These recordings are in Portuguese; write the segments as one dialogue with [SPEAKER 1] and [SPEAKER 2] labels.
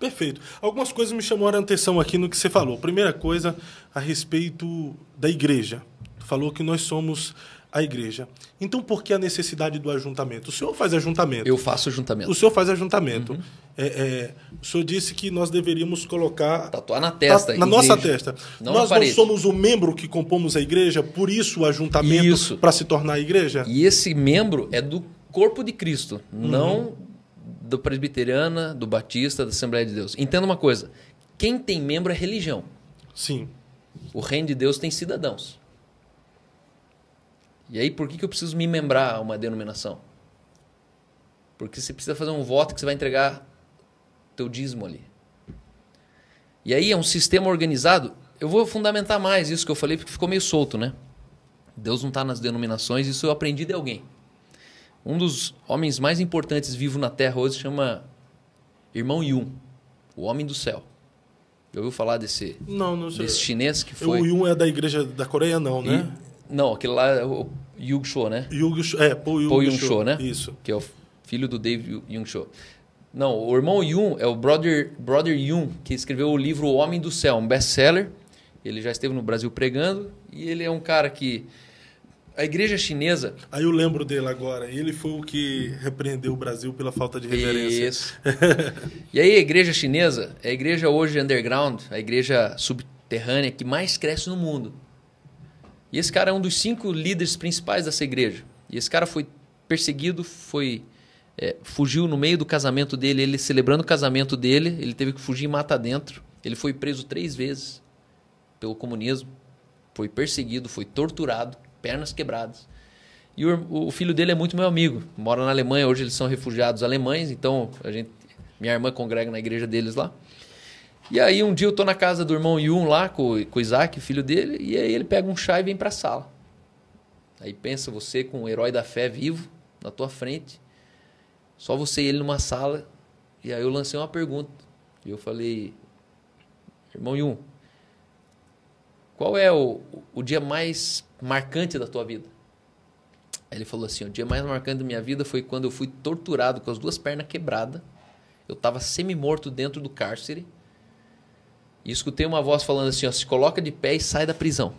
[SPEAKER 1] Perfeito. Algumas coisas me chamaram a atenção aqui no que você falou. Primeira coisa, a respeito da igreja. Falou que nós somos a igreja. Então, por que a necessidade do ajuntamento? O senhor faz ajuntamento. Eu faço ajuntamento. O senhor faz ajuntamento. Uhum. É, é, o senhor disse que nós deveríamos colocar... Tatuar na testa. Ta, na nossa testa. Não nós não somos o membro que compomos a igreja, por isso o ajuntamento para se tornar a igreja? E esse membro é do corpo de Cristo, uhum. não do presbiteriana, do batista, da Assembleia de Deus. Entenda uma coisa: quem tem membro é religião. Sim. O reino de Deus tem cidadãos. E aí, por que, que eu preciso me membrar a uma denominação? Porque você precisa fazer um voto que você vai entregar teu dízimo ali. E aí é um sistema organizado. Eu vou fundamentar mais isso que eu falei, porque ficou meio solto, né? Deus não está nas denominações, isso eu aprendi de alguém. Um dos homens mais importantes vivo na Terra hoje chama Irmão Yun, o Homem do Céu. Já ouviu falar desse, não, não desse chinês que foi? O Yun é da igreja da Coreia, não, né? E, não, aquele lá é o Yug Cho, né? Yug é, Paul Yug, Cho, né? Isso. Que é o filho do Dave Yung Cho. Não, o irmão Yun é o brother, brother Yun, que escreveu o livro O Homem do Céu, um best-seller. Ele já esteve no Brasil pregando e ele é um cara que a igreja chinesa. Aí eu lembro dele agora. Ele foi o que repreendeu o Brasil pela falta de reverência. Isso. e aí a igreja chinesa é a igreja hoje underground, a igreja subterrânea que mais cresce no mundo. E esse cara é um dos cinco líderes principais dessa igreja. E esse cara foi perseguido, foi é, fugiu no meio do casamento dele, ele celebrando o casamento dele, ele teve que fugir e matar dentro. Ele foi preso três vezes pelo comunismo, foi perseguido, foi torturado pernas quebradas. E o, o, filho dele é muito meu amigo, mora na Alemanha, hoje eles são refugiados alemães, então a gente, minha irmã congrega na igreja deles lá. E aí um dia eu tô na casa do irmão Yun lá, com, com o Isaac, filho dele, e aí ele pega um chá e vem para a sala. Aí pensa você com o herói da fé vivo na tua frente, só você e ele numa sala, e aí eu lancei uma pergunta. E eu falei, irmão Yun, qual é o, o dia mais marcante da tua vida? Aí ele falou assim: o dia mais marcante da minha vida foi quando eu fui torturado com as duas pernas quebradas. Eu estava semi-morto dentro do cárcere. E escutei uma voz falando assim: ó, se coloca de pé e sai da prisão.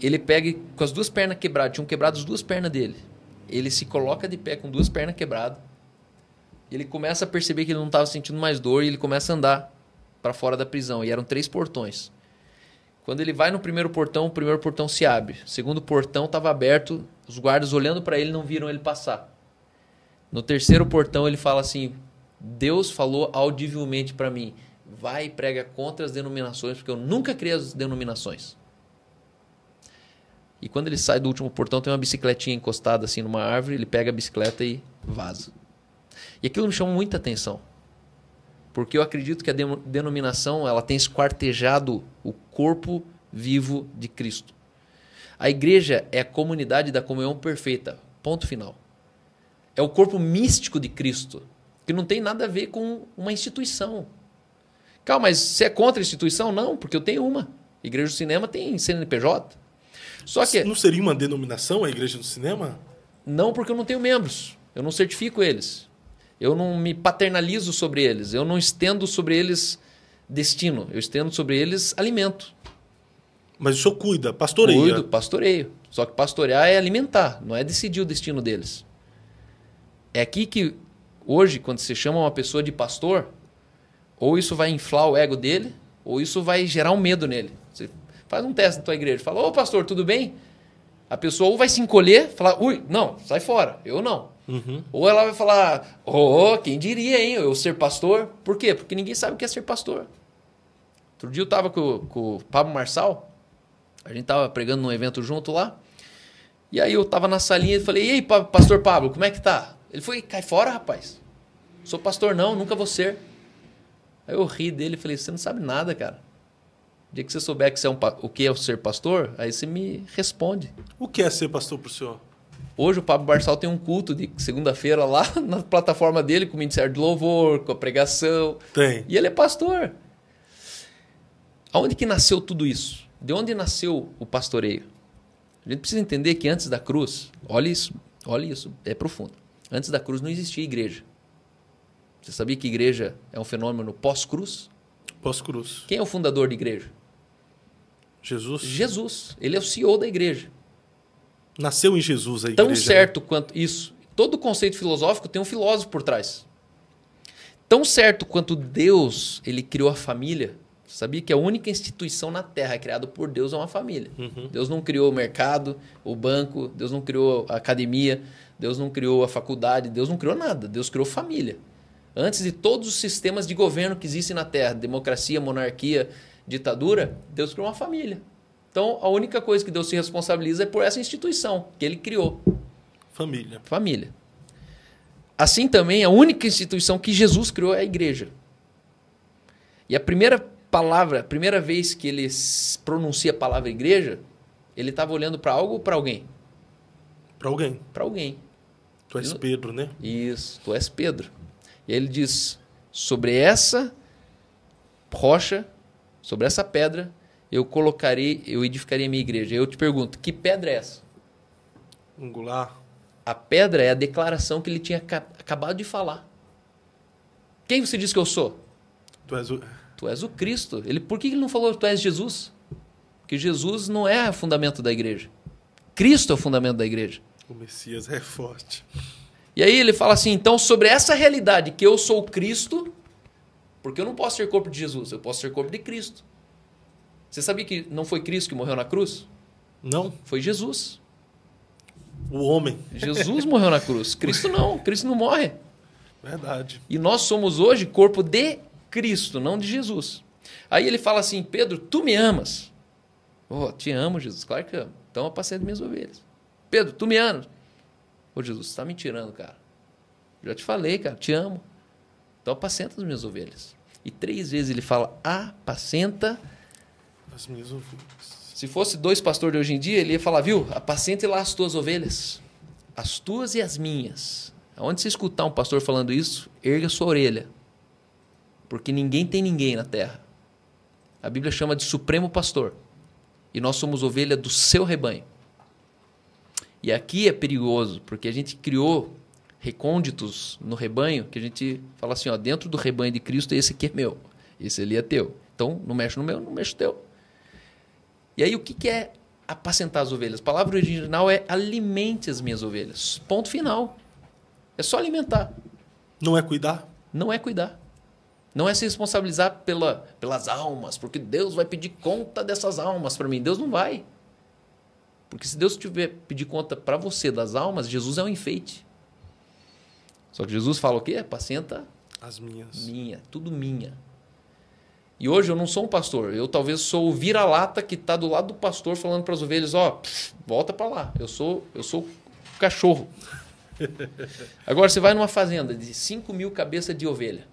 [SPEAKER 1] Ele pega com as duas pernas quebradas, tinham quebrado as duas pernas dele. Ele se coloca de pé com duas pernas quebradas. Ele começa a perceber que ele não estava sentindo mais dor e ele começa a andar para fora da prisão. E eram três portões. Quando ele vai no primeiro portão, o primeiro portão se abre. O segundo portão estava aberto, os guardas olhando para ele não viram ele passar. No terceiro portão ele fala assim: Deus falou audivelmente para mim, vai e prega contra as denominações, porque eu nunca criei as denominações. E quando ele sai do último portão, tem uma bicicletinha encostada assim numa árvore, ele pega a bicicleta e vaza. E aquilo me chamou muita atenção porque eu acredito que a denominação ela tem esquartejado o corpo vivo de Cristo. A igreja é a comunidade da comunhão perfeita. Ponto final. É o corpo místico de Cristo, que não tem nada a ver com uma instituição. Calma, mas você é contra a instituição? Não, porque eu tenho uma. A igreja do Cinema tem CNPJ. Só que não seria uma denominação a Igreja do Cinema? Não, porque eu não tenho membros. Eu não certifico eles. Eu não me paternalizo sobre eles, eu não estendo sobre eles destino, eu estendo sobre eles alimento. Mas o senhor cuida, pastoreia. Cuido, pastoreio. Só que pastorear é alimentar, não é decidir o destino deles. É aqui que hoje, quando você chama uma pessoa de pastor, ou isso vai inflar o ego dele, ou isso vai gerar um medo nele. Você faz um teste na tua igreja, fala, ô pastor, tudo bem? A pessoa ou vai se encolher, falar, ui, não, sai fora, eu não. Uhum. Ou ela vai falar, oh, quem diria, hein, eu ser pastor? Por quê? Porque ninguém sabe o que é ser pastor. Outro dia eu tava com, com o Pablo Marçal, a gente tava pregando num evento junto lá, e aí eu tava na salinha e falei, e aí, pastor Pablo, como é que tá? Ele foi, cai fora, rapaz. Sou pastor não, nunca vou ser. Aí eu ri dele e falei, você não sabe nada, cara. O dia que você souber que você é um, o que é ser pastor, aí você me responde. O que é ser pastor pro senhor? Hoje o Pablo Barçal tem um culto de segunda-feira lá na plataforma dele, com o Ministério de Louvor, com a pregação. Tem. E ele é pastor. Aonde que nasceu tudo isso? De onde nasceu o pastoreio? A gente precisa entender que antes da cruz, olha isso, olha isso, é profundo. Antes da cruz não existia igreja. Você sabia que igreja é um fenômeno pós-cruz? Pós-cruz. Quem é o fundador de igreja? Jesus. Jesus. Ele é o CEO da igreja. Nasceu em Jesus aí Tão né? certo né? quanto isso. Todo conceito filosófico tem um filósofo por trás. Tão certo quanto Deus ele criou a família. Você sabia que a única instituição na Terra criada por Deus é uma família. Uhum. Deus não criou o mercado, o banco, Deus não criou a academia, Deus não criou a faculdade, Deus não criou nada. Deus criou família. Antes de todos os sistemas de governo que existem na Terra, democracia, monarquia, ditadura, Deus criou uma família. Então, a única coisa que Deus se responsabiliza é por essa instituição que ele criou. Família. Família. Assim também, a única instituição que Jesus criou é a igreja. E a primeira palavra, a primeira vez que ele pronuncia a palavra igreja, ele estava olhando para algo ou para alguém? Para alguém. Para alguém. Tu és Pedro, né? Isso, tu és Pedro. E ele diz: sobre essa rocha, sobre essa pedra, eu colocarei, eu edificarei a minha igreja. Eu te pergunto, que pedra é essa? Angular. A pedra é a declaração que ele tinha acabado de falar. Quem você diz que eu sou? Tu és o, tu és o Cristo. Ele, por que ele não falou tu és Jesus? Porque Jesus não é o fundamento da igreja. Cristo é o fundamento da igreja. O Messias é forte. E aí ele fala assim: então, sobre essa realidade que eu sou Cristo, porque eu não posso ser corpo de Jesus, eu posso ser corpo de Cristo. Você sabia que não foi Cristo que morreu na cruz? Não. Foi Jesus. O homem. Jesus morreu na cruz. Cristo não. Cristo não morre. Verdade. E nós somos hoje corpo de Cristo, não de Jesus. Aí ele fala assim: Pedro, tu me amas. Oh, te amo, Jesus. Claro que amo. Então apacenta minhas ovelhas. Pedro, tu me amas. Ô oh, Jesus, você tá me tirando, cara. Já te falei, cara, te amo. Então apacenta as minhas ovelhas. E três vezes ele fala: apacenta ah, as minhas ovelhas. Se fosse dois pastores de hoje em dia, ele ia falar, viu, apacente lá as tuas ovelhas, as tuas e as minhas. Onde você escutar um pastor falando isso, erga sua orelha, porque ninguém tem ninguém na terra. A Bíblia chama de supremo pastor, e nós somos ovelha do seu rebanho. E aqui é perigoso, porque a gente criou recônditos no rebanho, que a gente fala assim, ó, dentro do rebanho de Cristo, esse aqui é meu, esse ali é teu. Então, não mexe no meu, não mexe no teu. E aí, o que, que é apacentar as ovelhas? A palavra original é alimente as minhas ovelhas. Ponto final. É só alimentar. Não é cuidar? Não é cuidar. Não é se responsabilizar pela, pelas almas, porque Deus vai pedir conta dessas almas para mim. Deus não vai. Porque se Deus tiver pedir conta para você das almas, Jesus é um enfeite. Só que Jesus fala o quê? Apacenta as minhas. Minha, tudo minha. E hoje eu não sou um pastor, eu talvez sou o vira-lata que está do lado do pastor falando para as ovelhas, ó, oh, volta para lá. Eu sou, eu sou o cachorro. Agora você vai numa fazenda de 5 mil cabeças de ovelha.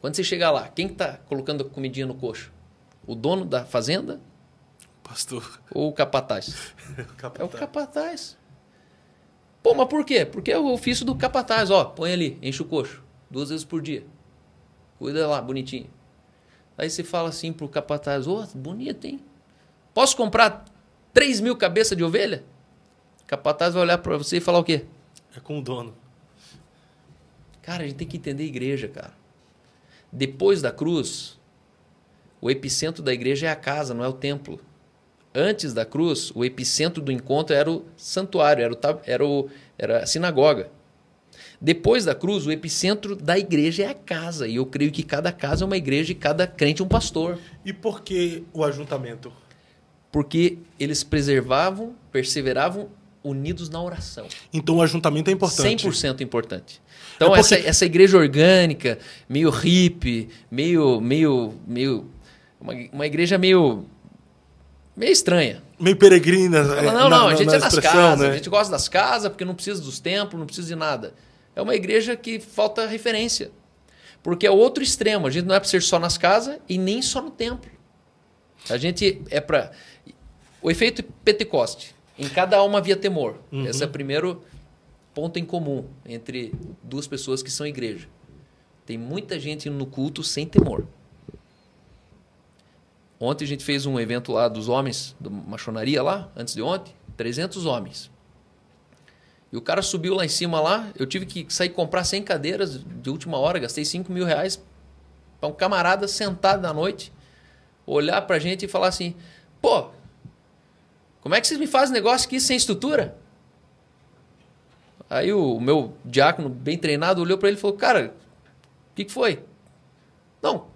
[SPEAKER 1] Quando você chegar lá, quem está colocando a comidinha no coxo? O dono da fazenda? Pastor. Ou o capataz? o capataz. É o capataz. Pô, mas por quê? Porque é o ofício do capataz, ó. Põe ali, enche o coxo. Duas vezes por dia. Cuida lá, bonitinho. Aí você fala assim pro capataz, ô, oh, bonito, hein? Posso comprar 3 mil cabeças de ovelha? O capataz vai olhar para você e falar o quê? É com o dono. Cara, a gente tem que entender a igreja, cara. Depois da cruz, o epicentro da igreja é a casa, não é o templo. Antes da cruz, o epicentro do encontro era o santuário, era, o, era, o, era a sinagoga. Depois da cruz, o epicentro da igreja é a casa. E eu creio que cada casa é uma igreja e cada crente é um pastor. E por que o ajuntamento? Porque eles preservavam, perseveravam unidos na oração. Então o ajuntamento é importante. 100% importante. Então é porque... essa, essa igreja orgânica, meio hippie, meio meio meio uma, uma igreja meio meio estranha. Meio peregrina. Não, é, não, na, a gente é das casas, né? a gente gosta das casas porque não precisa dos templos, não precisa de nada é uma igreja que falta referência. Porque é outro extremo. A gente não é para ser só nas casas e nem só no templo. A gente é para. O efeito Pentecoste. Em cada alma havia temor. Uhum. Esse é o primeiro ponto em comum entre duas pessoas que são igreja. Tem muita gente indo no culto sem temor. Ontem a gente fez um evento lá dos homens, do machonaria lá, antes de ontem, 300 homens. E o cara subiu lá em cima lá, eu tive que sair comprar 100 cadeiras de última hora, gastei 5 mil reais para um camarada sentado na noite olhar para a gente e falar assim, pô, como é que vocês me fazem negócio aqui sem estrutura? Aí o meu diácono, bem treinado, olhou para ele e falou, cara, o que, que foi? Não,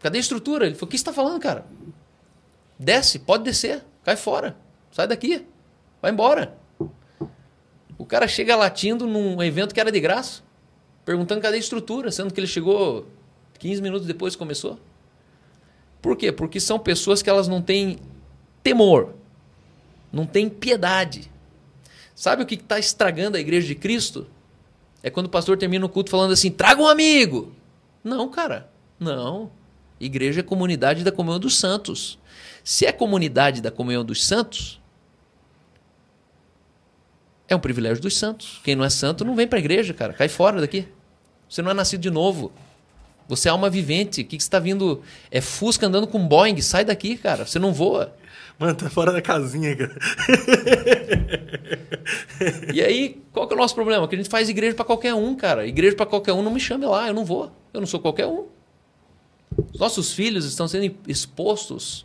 [SPEAKER 1] cadê a estrutura? Ele falou, o que você está falando, cara? Desce, pode descer, cai fora, sai daqui, vai embora. O cara chega latindo num evento que era de graça, perguntando cadê a estrutura, sendo que ele chegou 15 minutos depois que começou. Por quê? Porque são pessoas que elas não têm temor, não têm piedade. Sabe o que está estragando a igreja de Cristo? É quando o pastor termina o culto falando assim: traga um amigo. Não, cara, não. Igreja é comunidade da comunhão dos santos. Se é comunidade da comunhão dos santos, é um privilégio dos santos. Quem não é santo não vem para a igreja, cara. Cai fora daqui. Você não é nascido de novo. Você é alma vivente. O que, que você está vindo? É Fusca andando com Boeing. Sai daqui, cara. Você não voa. Mano, tá fora da casinha, cara. e aí, qual que é o nosso problema? Que a gente faz igreja para qualquer um, cara. Igreja para qualquer um, não me chame lá. Eu não vou. Eu não sou qualquer um. nossos filhos estão sendo expostos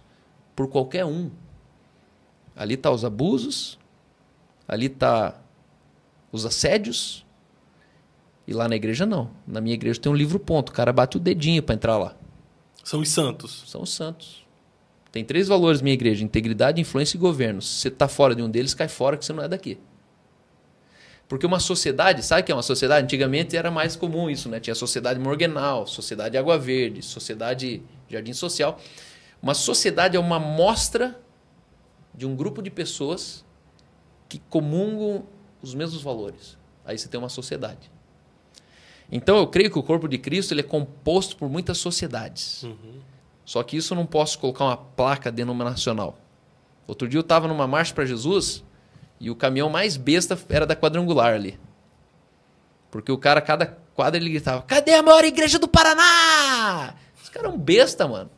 [SPEAKER 1] por qualquer um. Ali tá os abusos, ali tá os assédios. E lá na igreja não. Na minha igreja tem um livro ponto. O cara bate o dedinho para entrar lá. São os santos. São os santos. Tem três valores minha igreja: integridade, influência e governo. Se você tá fora de um deles, cai fora que você não é daqui. Porque uma sociedade, sabe o que é uma sociedade? Antigamente era mais comum isso, né? Tinha sociedade morganal, sociedade água verde, sociedade jardim social. Uma sociedade é uma mostra de um grupo de pessoas que comungam os mesmos valores. Aí você tem uma sociedade. Então eu creio que o corpo de Cristo ele é composto por muitas sociedades. Uhum. Só que isso eu não posso colocar uma placa denominacional. Outro dia eu estava numa marcha para Jesus e o caminhão mais besta era da quadrangular ali. Porque o cara, cada quadra, ele gritava: Cadê a maior igreja do Paraná? Os caras é um besta, mano.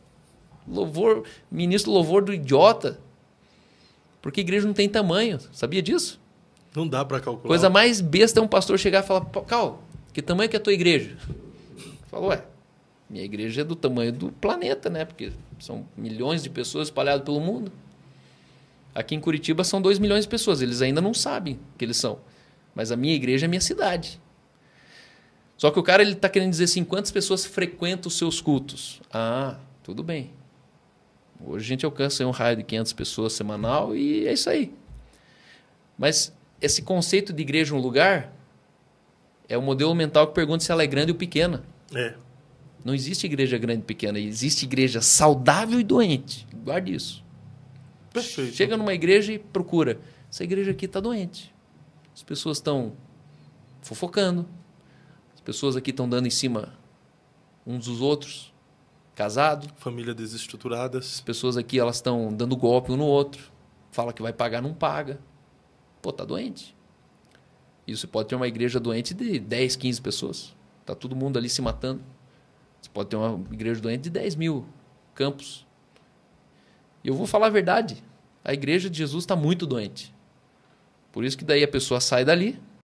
[SPEAKER 1] Louvor, ministro louvor do idiota. Porque igreja não tem tamanho, sabia disso? Não dá para calcular. Coisa mais besta é um pastor chegar e falar: Cal, que tamanho que é a tua igreja? Falou, ué, minha igreja é do tamanho do planeta, né? Porque são milhões de pessoas espalhadas pelo mundo. Aqui em Curitiba são 2 milhões de pessoas, eles ainda não sabem que eles são. Mas a minha igreja é a minha cidade. Só que o cara ele está querendo dizer assim, quantas pessoas frequentam os seus cultos? Ah, tudo bem. Hoje a gente alcança um raio de 500 pessoas semanal e é isso aí. Mas esse conceito de igreja um lugar é o modelo mental que pergunta se ela é grande ou pequena. É. Não existe igreja grande e pequena, existe igreja saudável e doente. Guarde isso. Perfeito. Chega numa igreja e procura. Essa igreja aqui está doente. As pessoas estão fofocando. As pessoas aqui estão dando em cima uns dos outros casado. Família desestruturada. As pessoas aqui elas estão dando golpe um no outro. Fala que vai pagar, não paga. Pô, tá doente. E você pode ter uma igreja doente de 10, 15 pessoas. Tá todo mundo ali se matando. Você pode ter uma igreja doente de 10 mil campos. E eu vou falar a verdade. A igreja de Jesus está muito doente. Por isso que daí a pessoa sai dali,